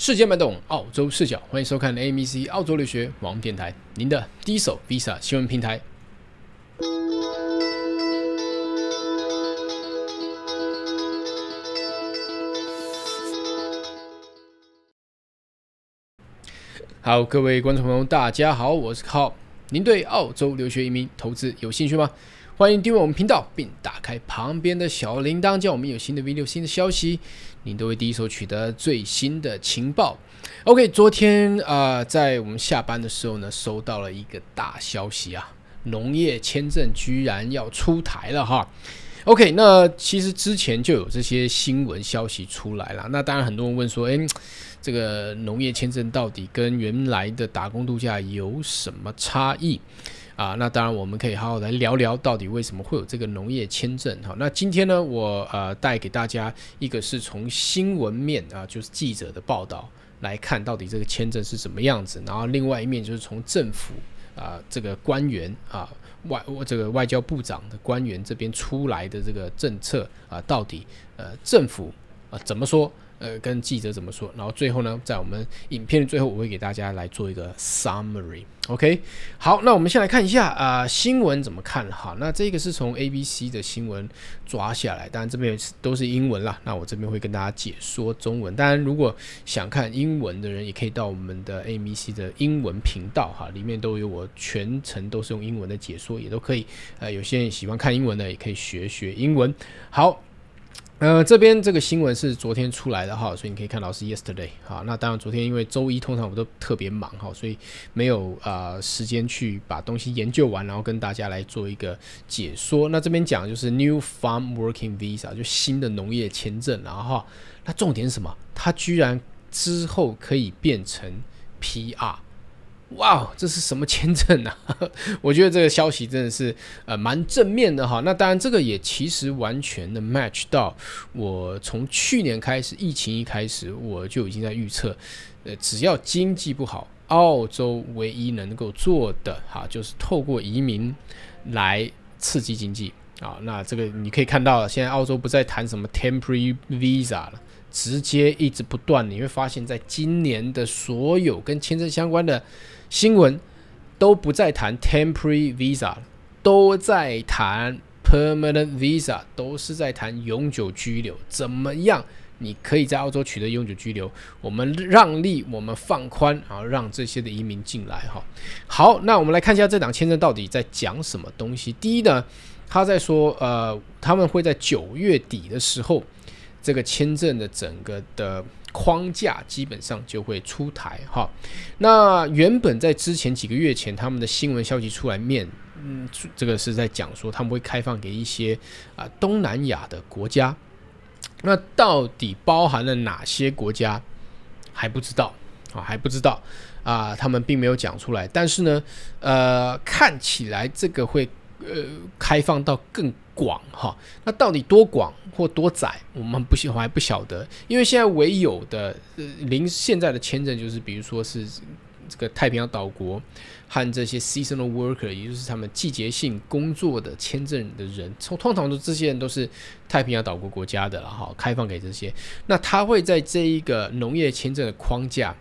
世界脉动，澳洲视角，欢迎收看 AMC 澳洲留学王电台，您的第一手 Visa 新闻平台。好，各位观众朋友，大家好，我是 Kho。您对澳洲留学移民投资有兴趣吗？欢迎订阅我们频道，并打开旁边的小铃铛，叫我们有新的 video、新的消息，您都会第一手取得最新的情报。OK，昨天啊，在我们下班的时候呢，收到了一个大消息啊，农业签证居然要出台了哈。OK，那其实之前就有这些新闻消息出来了。那当然，很多人问说，哎，这个农业签证到底跟原来的打工度假有什么差异？啊，那当然我们可以好好来聊聊，到底为什么会有这个农业签证哈？那今天呢，我呃带给大家一个是从新闻面啊，就是记者的报道来看，到底这个签证是什么样子；然后另外一面就是从政府啊这个官员啊外这个外交部长的官员这边出来的这个政策啊，到底呃政府啊怎么说？呃，跟记者怎么说？然后最后呢，在我们影片的最后，我会给大家来做一个 summary。OK，好，那我们先来看一下啊，新闻怎么看哈？那这个是从 ABC 的新闻抓下来，当然这边都是英文啦。那我这边会跟大家解说中文。当然，如果想看英文的人，也可以到我们的 ABC 的英文频道哈，里面都有我全程都是用英文的解说，也都可以。呃，有些人喜欢看英文的，也可以学学英文。好。呃，这边这个新闻是昨天出来的哈，所以你可以看到是 yesterday 哈。那当然，昨天因为周一通常我们都特别忙哈，所以没有啊时间去把东西研究完，然后跟大家来做一个解说。那这边讲就是 new farm working visa 就新的农业签证，然后那重点是什么？它居然之后可以变成 PR。哇哦，这是什么签证呢？我觉得这个消息真的是呃蛮正面的哈。那当然，这个也其实完全的 match 到我从去年开始疫情一开始，我就已经在预测，呃，只要经济不好，澳洲唯一能够做的哈，就是透过移民来刺激经济啊。那这个你可以看到，现在澳洲不再谈什么 temporary visa 了。直接一直不断，你会发现，在今年的所有跟签证相关的新闻都不再谈 temporary visa，都在谈 permanent visa，都是在谈永久居留。怎么样？你可以在澳洲取得永久居留？我们让利，我们放宽，啊，让这些的移民进来哈。好，那我们来看一下这档签证到底在讲什么东西。第一呢，他在说，呃，他们会在九月底的时候。这个签证的整个的框架基本上就会出台哈。那原本在之前几个月前，他们的新闻消息出来面，嗯，这个是在讲说他们会开放给一些啊东南亚的国家。那到底包含了哪些国家还不知道啊？还不知道啊，他们并没有讲出来。但是呢，呃，看起来这个会。呃，开放到更广哈，那到底多广或多窄，我们不晓还不晓得，因为现在唯有的呃，零现在的签证就是，比如说是这个太平洋岛国和这些 seasonal worker，也就是他们季节性工作的签证的人，从通常说这些人都是太平洋岛国国家的了哈，开放给这些，那他会在这一个农业签证的框架，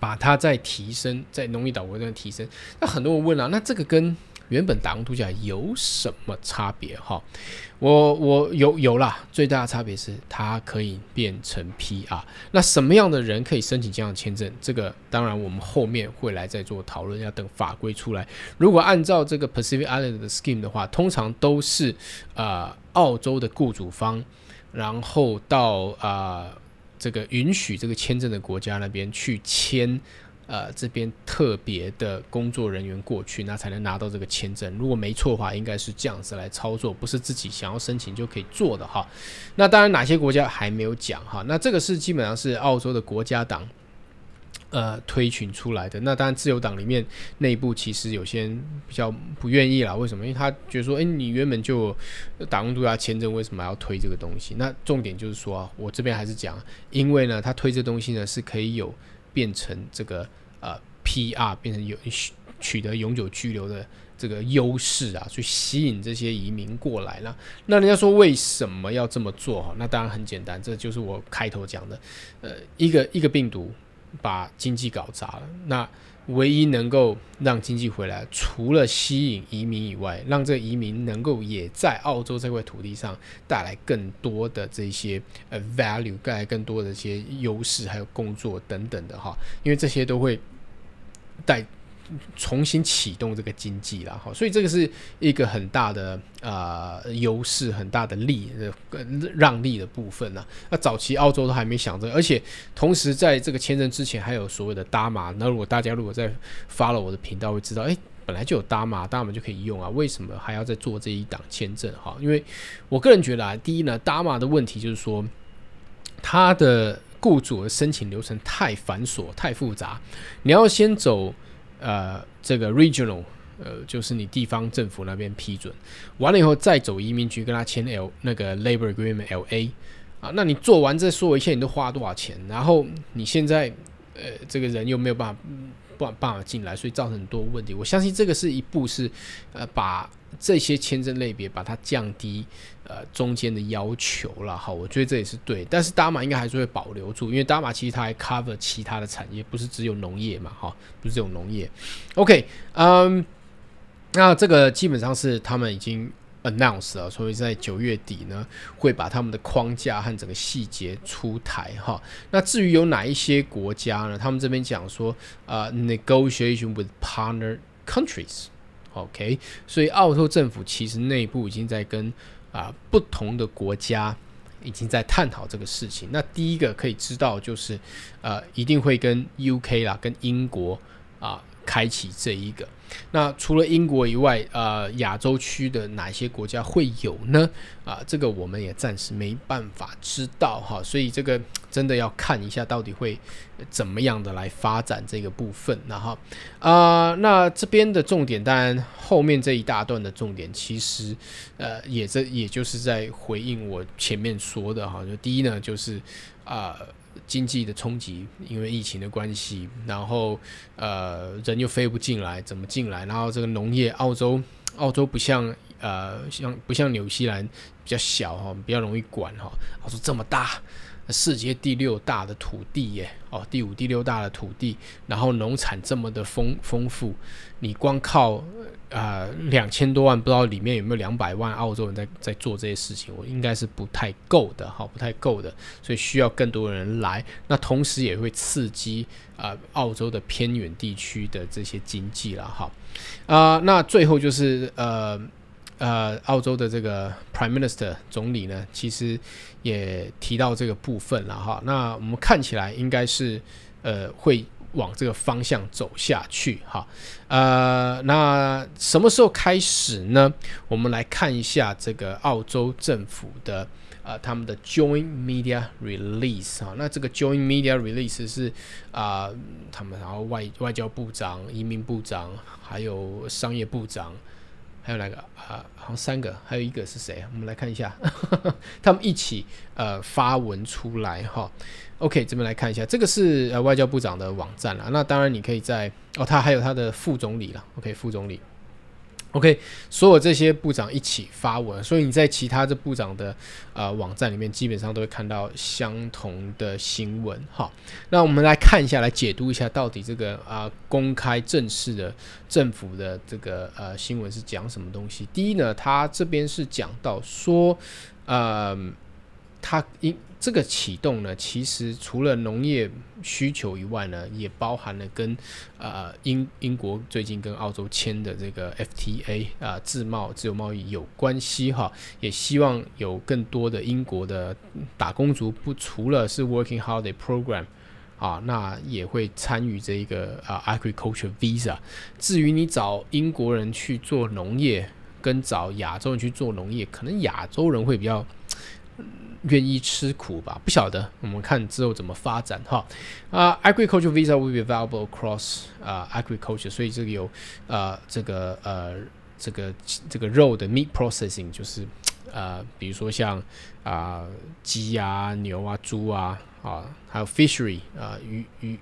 把它再提升，在农业岛国边提升。那很多人问了，那这个跟原本打工度假有什么差别？哈，我我有有啦，最大的差别是它可以变成 P 啊。那什么样的人可以申请这样的签证？这个当然我们后面会来再做讨论，要等法规出来。如果按照这个 Pacific i s l a n d 的 Scheme 的话，通常都是啊澳洲的雇主方，然后到啊这个允许这个签证的国家那边去签。呃，这边特别的工作人员过去，那才能拿到这个签证。如果没错的话，应该是这样子来操作，不是自己想要申请就可以做的哈。那当然，哪些国家还没有讲哈？那这个是基本上是澳洲的国家党，呃，推群出来的。那当然，自由党里面内部其实有些比较不愿意啦。为什么？因为他觉得说，诶，你原本就打工度假签证，为什么要推这个东西？那重点就是说，我这边还是讲，因为呢，他推这东西呢，是可以有。变成这个呃 PR 变成有取得永久居留的这个优势啊，去吸引这些移民过来了。那人家说为什么要这么做哈？那当然很简单，这就是我开头讲的，呃，一个一个病毒。把经济搞砸了，那唯一能够让经济回来，除了吸引移民以外，让这移民能够也在澳洲这块土地上带来更多的这些呃 value，带来更多的些优势，还有工作等等的哈，因为这些都会带。重新启动这个经济啦，哈，所以这个是一个很大的呃优势，很大的利呃让利的部分呢。那早期澳洲都还没想着，而且同时在这个签证之前还有所谓的搭马。那如果大家如果在发了我的频道会知道，诶，本来就有搭马，搭马就可以用啊，为什么还要再做这一档签证？哈，因为我个人觉得啊，第一呢，搭马的问题就是说，它的雇主的申请流程太繁琐、太复杂，你要先走。呃，这个 regional，呃，就是你地方政府那边批准完了以后，再走移民局跟他签 L 那个 Labor Agreement L A，啊，那你做完这所有一切，你都花了多少钱？然后你现在呃，这个人又没有办法，办办法进来，所以造成很多问题。我相信这个是一步是，呃，把。这些签证类别把它降低，呃，中间的要求了哈，我觉得这也是对，但是大马应该还是会保留住，因为大马其实它还 cover 其他的产业，不是只有农业嘛哈，不是只有农业。OK，嗯，那这个基本上是他们已经 announce 了，所以在九月底呢会把他们的框架和整个细节出台哈。那至于有哪一些国家呢，他们这边讲说啊，negotiation with partner countries。OK，所以澳洲政府其实内部已经在跟啊不同的国家已经在探讨这个事情。那第一个可以知道就是，呃，一定会跟 UK 啦，跟英国啊。开启这一个，那除了英国以外，呃，亚洲区的哪些国家会有呢？啊，这个我们也暂时没办法知道哈，所以这个真的要看一下到底会怎么样的来发展这个部分，那哈，啊，那这边的重点，当然后面这一大段的重点，其实呃，也这也就是在回应我前面说的哈，就第一呢，就是啊。经济的冲击，因为疫情的关系，然后呃人又飞不进来，怎么进来？然后这个农业，澳洲澳洲不像呃像不像纽西兰比较小哈，比较容易管哈，澳洲这么大。世界第六大的土地耶，哦，第五、第六大的土地，然后农产这么的丰丰富，你光靠啊两千多万，不知道里面有没有两百万澳洲人在在做这些事情，我应该是不太够的哈，不太够的，所以需要更多人来，那同时也会刺激啊澳洲的偏远地区的这些经济了哈，啊，那最后就是呃。呃，澳洲的这个 Prime Minister 总理呢，其实也提到这个部分了哈。那我们看起来应该是呃会往这个方向走下去哈。呃，那什么时候开始呢？我们来看一下这个澳洲政府的呃他们的 Joint Media Release 啊。那这个 Joint Media Release 是啊，他们然后外外交部长、移民部长还有商业部长。还有哪个啊？好像三个，还有一个是谁？我们来看一下，他们一起呃发文出来哈。OK，这边来看一下，这个是呃外交部长的网站了。那当然你可以在哦，他还有他的副总理了。OK，副总理。OK，所有这些部长一起发文，所以你在其他的部长的呃网站里面，基本上都会看到相同的新闻。好，那我们来看一下，来解读一下到底这个啊公开正式的政府的这个呃新闻是讲什么东西。第一呢，他这边是讲到说，呃，它因这个启动呢，其实除了农业需求以外呢，也包含了跟呃英英国最近跟澳洲签的这个 FTA 啊，自贸自由贸易有关系哈。也希望有更多的英国的打工族不除了是 Working Holiday Program 啊，那也会参与这一个啊 Agriculture Visa。至于你找英国人去做农业，跟找亚洲人去做农业，可能亚洲人会比较。愿意吃苦吧？不晓得，我们看之后怎么发展哈。啊 a g r i c u l t u r e visa will be a v a i l a b l e across 啊 agriculture，所以这个有啊这个呃这个这个肉的 meat processing，就是呃比如说像啊鸡啊牛啊猪啊啊还有 fishery 啊鱼鱼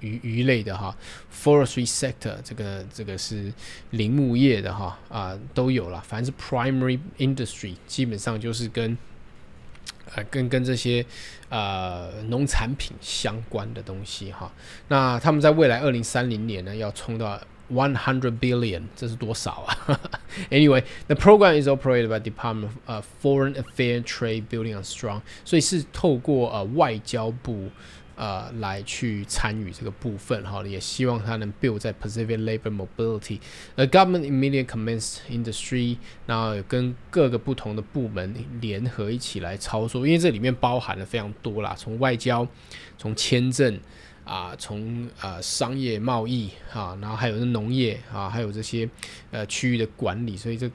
鱼鱼类的哈 forestry sector 这个这个是林木业的哈啊都有了，反正是 primary industry 基本上就是跟呃，跟跟这些呃农产品相关的东西哈，那他们在未来二零三零年呢，要冲到 one hundred billion，这是多少啊？Anyway，the program is operated by Department of Foreign Affairs Trade Building on strong，所以是透过呃外交部。呃，来去参与这个部分哈，也希望他能 build 在 Pacific Labor Mobility，the government, i media, m t e c o m m e n c e industry，然后跟各个不同的部门联合一起来操作，因为这里面包含了非常多啦，从外交，从签证啊，从呃商业贸易哈，然后还有农业啊，还有这些呃区域的管理，所以这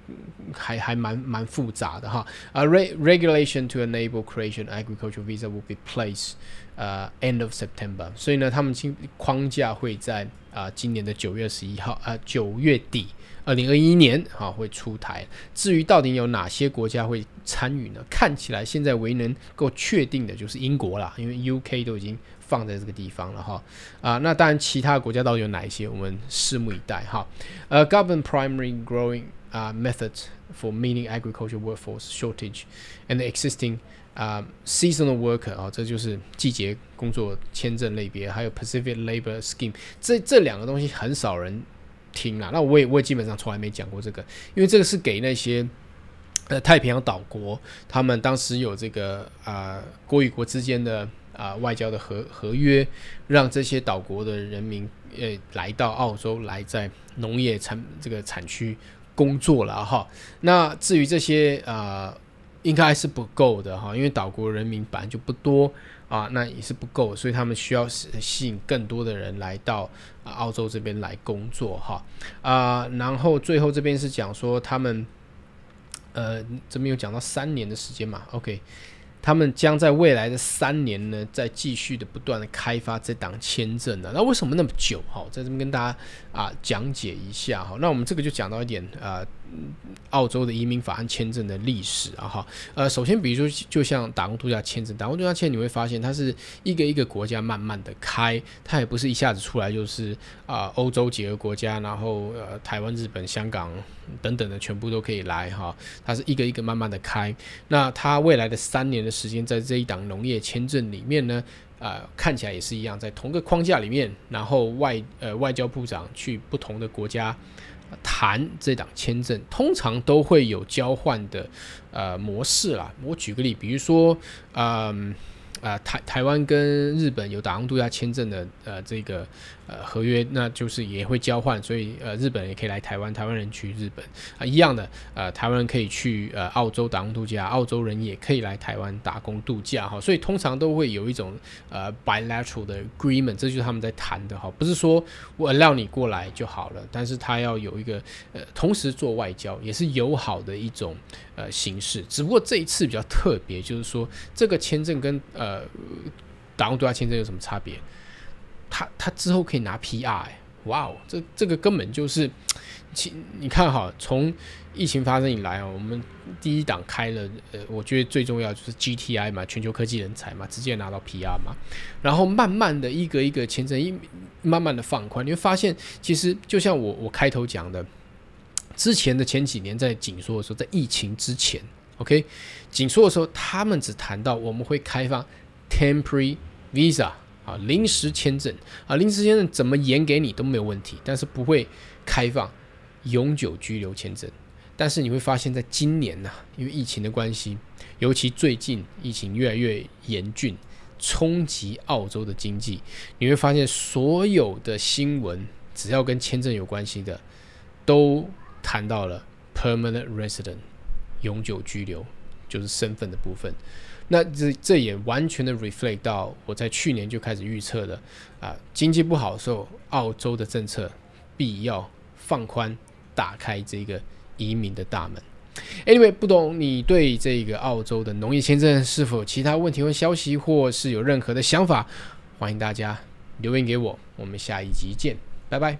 还还蛮蛮复杂的哈。A regulation to enable creation agricultural visa will be placed. 呃，end of September，所以呢，他们今框架会在啊今年的九月十一号，啊九月底，二零二一年，好会出台。至于到底有哪些国家会参与呢？看起来现在唯能够确定的就是英国啦，因为 UK 都已经放在这个地方了哈。啊，那当然其他国家到底有哪一些，我们拭目以待哈。呃，government primary growing 啊 methods for m e a n i n g a g r i c u l t u r e workforce shortage and the existing 啊，seasonal worker 啊，这就是季节工作签证类别，还有 Pacific Labor Scheme，这这两个东西很少人听了。那我也我也基本上从来没讲过这个，因为这个是给那些呃太平洋岛国，他们当时有这个啊国与国之间的啊外交的合合约，让这些岛国的人民呃来到澳洲来在农业产这个产区工作了哈。那至于这些啊。应该是不够的哈，因为岛国人民本来就不多啊，那也是不够，所以他们需要吸引更多的人来到澳洲这边来工作哈啊。然后最后这边是讲说他们，呃，这边有讲到三年的时间嘛？OK，他们将在未来的三年呢，再继续的不断的开发这档签证呢，那为什么那么久？哈，在这边跟大家啊讲解一下哈。那我们这个就讲到一点啊。澳洲的移民法案签证的历史啊哈，呃，首先，比如说，就像打工度假签证，打工度假签你会发现，它是一个一个国家慢慢的开，它也不是一下子出来就是啊，欧洲几个国家，然后呃，台湾、日本、香港等等的全部都可以来哈，它是一个一个慢慢的开。那它未来的三年的时间，在这一档农业签证里面呢，呃，看起来也是一样，在同个框架里面，然后外呃外交部长去不同的国家。谈这档签证，通常都会有交换的呃模式啦。我举个例，比如说，嗯。啊，台台湾跟日本有打工度假签证的，呃，这个呃合约，那就是也会交换，所以呃，日本也可以来台湾，台湾人去日本啊，一样的，呃，台湾人可以去呃澳洲打工度假，澳洲人也可以来台湾打工度假，哈，所以通常都会有一种呃 bilateral 的 agreement，这就是他们在谈的哈，不是说我 allow 你过来就好了，但是他要有一个呃同时做外交，也是友好的一种。呃，形式只不过这一次比较特别，就是说这个签证跟呃，打工度假签证有什么差别？他他之后可以拿 PR，哇哦，这这个根本就是，其你看哈，从疫情发生以来啊，我们第一档开了，呃，我觉得最重要就是 GTI 嘛，全球科技人才嘛，直接拿到 PR 嘛，然后慢慢的一个一个签证一慢慢的放宽，你会发现，其实就像我我开头讲的。之前的前几年在紧缩的时候，在疫情之前，OK，紧缩的时候，他们只谈到我们会开放 temporary visa 啊，临时签证啊，临时签证怎么延给你都没有问题，但是不会开放永久居留签证。但是你会发现在今年呢，因为疫情的关系，尤其最近疫情越来越严峻，冲击澳洲的经济，你会发现所有的新闻只要跟签证有关系的都。谈到了 permanent resident 永久居留，就是身份的部分。那这这也完全的 reflect 到我在去年就开始预测的啊，经济不好的时候，澳洲的政策必要放宽，打开这个移民的大门。Anyway，不懂你对这个澳洲的农业签证是否其他问题或消息，或是有任何的想法，欢迎大家留言给我。我们下一集见，拜拜。